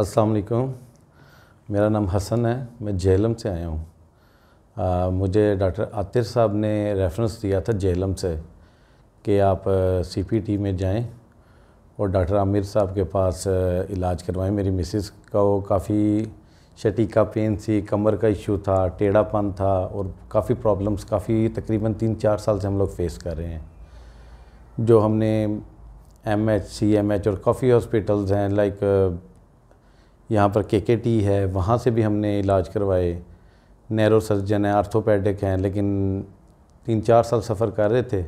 अस्सलाम वालेकुम मेरा नाम हसन है मैं जेलम से आया हूँ मुझे डॉक्टर आतिर साहब ने रेफरेंस दिया था जेलम से कि आप सीपीटी में जाएं और डॉक्टर आमिर साहब के पास इलाज करवाएं मेरी मिसिस का वो काफ़ी शटी का पेन थी कमर का इशू था टेढ़ापन था और काफ़ी प्रॉब्लम्स काफ़ी तकरीबन तीन चार साल से हम लोग फेस कर रहे हैं जो हमने M H C M H और काफ़ी हॉस्पिटल्स हैं लाइक यहाँ पर के के टी है वहाँ से भी हमने इलाज करवाए नैरो सर्जन है आर्थोपेडिक हैं लेकिन तीन चार साल सफ़र कर रहे थे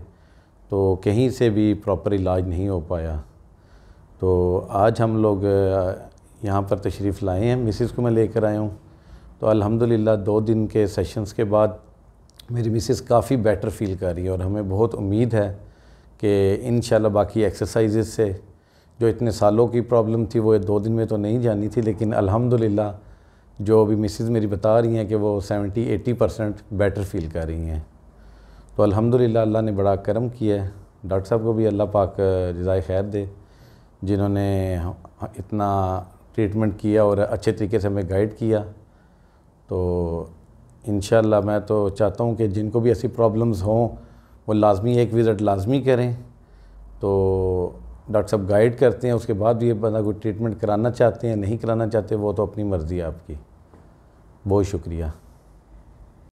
तो कहीं से भी प्रॉपर इलाज नहीं हो पाया तो आज हम लोग यहाँ पर तशरीफ़ लाए हैं मिसिस को मैं लेकर आया हूँ तो अल्हम्दुलिल्लाह दो दिन के सेशंस के बाद मेरी मिसिस काफ़ी बेटर फील कर रही है और हमें बहुत उम्मीद है कि इन बाकी एक्सरसाइज़ से जो इतने सालों की प्रॉब्लम थी वो दो दिन में तो नहीं जानी थी लेकिन अल्हम्दुलिल्लाह जो अभी मिसिज़ मेरी बता रही हैं कि वो 70 80 परसेंट बेटर फील कर रही हैं तो अल्हम्दुलिल्लाह अल्लाह ने बड़ा करम किया है डॉक्टर साहब को भी अल्लाह पाक जजाय खैर दे जिन्होंने इतना ट्रीटमेंट किया और अच्छे तरीके से हमें गाइड किया तो इन मैं तो चाहता हूँ कि जिनको भी ऐसी प्रॉब्लम्स हों वो लाजमी एक विज़िट लाजमी करें तो डॉक्टर साहब गाइड करते हैं उसके बाद ये बंदा कोई ट्रीटमेंट कराना चाहते हैं नहीं कराना चाहते वो तो अपनी मर्ज़ी है आपकी बहुत शुक्रिया